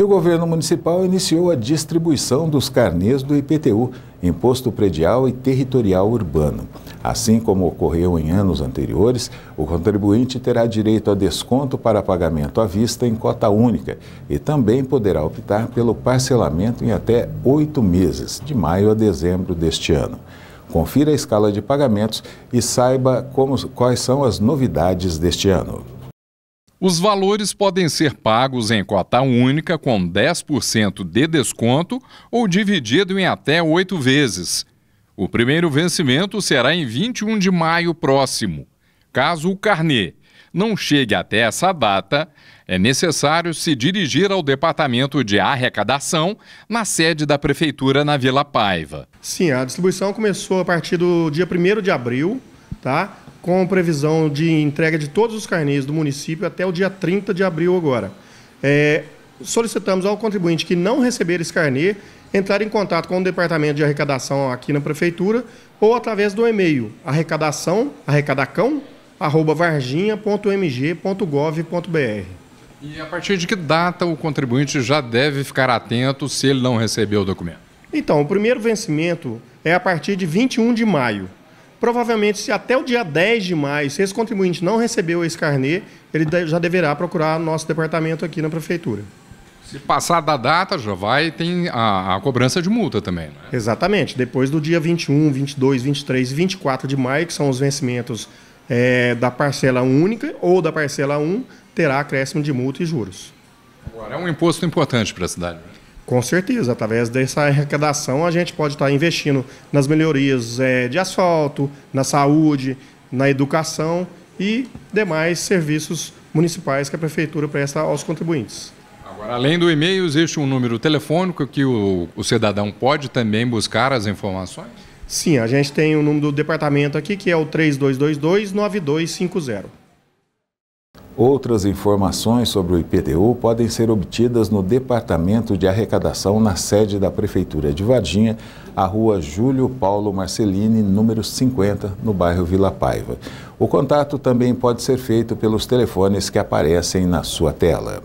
E o governo municipal iniciou a distribuição dos carnês do IPTU, Imposto Predial e Territorial Urbano. Assim como ocorreu em anos anteriores, o contribuinte terá direito a desconto para pagamento à vista em cota única e também poderá optar pelo parcelamento em até oito meses, de maio a dezembro deste ano. Confira a escala de pagamentos e saiba como, quais são as novidades deste ano. Os valores podem ser pagos em cota única com 10% de desconto ou dividido em até oito vezes. O primeiro vencimento será em 21 de maio próximo. Caso o carnê não chegue até essa data, é necessário se dirigir ao Departamento de Arrecadação na sede da Prefeitura na Vila Paiva. Sim, a distribuição começou a partir do dia 1 de abril, tá? com previsão de entrega de todos os carnês do município até o dia 30 de abril agora. É, solicitamos ao contribuinte que não receber esse carnê entrar em contato com o departamento de arrecadação aqui na prefeitura ou através do e-mail arrecadação arrecadacão arroba varginha.mg.gov.br. E a partir de que data o contribuinte já deve ficar atento se ele não recebeu o documento? Então, o primeiro vencimento é a partir de 21 de maio. Provavelmente, se até o dia 10 de maio, se esse contribuinte não recebeu esse carnê, ele já deverá procurar nosso departamento aqui na prefeitura. Se passar da data, já vai, tem a, a cobrança de multa também. Né? Exatamente. Depois do dia 21, 22, 23 e 24 de maio, que são os vencimentos é, da parcela única ou da parcela 1, terá acréscimo de multa e juros. Agora, é um imposto importante para a cidade. Né? Com certeza, através dessa arrecadação a gente pode estar investindo nas melhorias é, de asfalto, na saúde, na educação e demais serviços municipais que a prefeitura presta aos contribuintes. Agora, além do e-mail, existe um número telefônico que o, o cidadão pode também buscar as informações? Sim, a gente tem o número do departamento aqui, que é o 3222-9250. Outras informações sobre o IPTU podem ser obtidas no Departamento de Arrecadação na sede da Prefeitura de Varginha, a rua Júlio Paulo Marcelini, número 50, no bairro Vila Paiva. O contato também pode ser feito pelos telefones que aparecem na sua tela.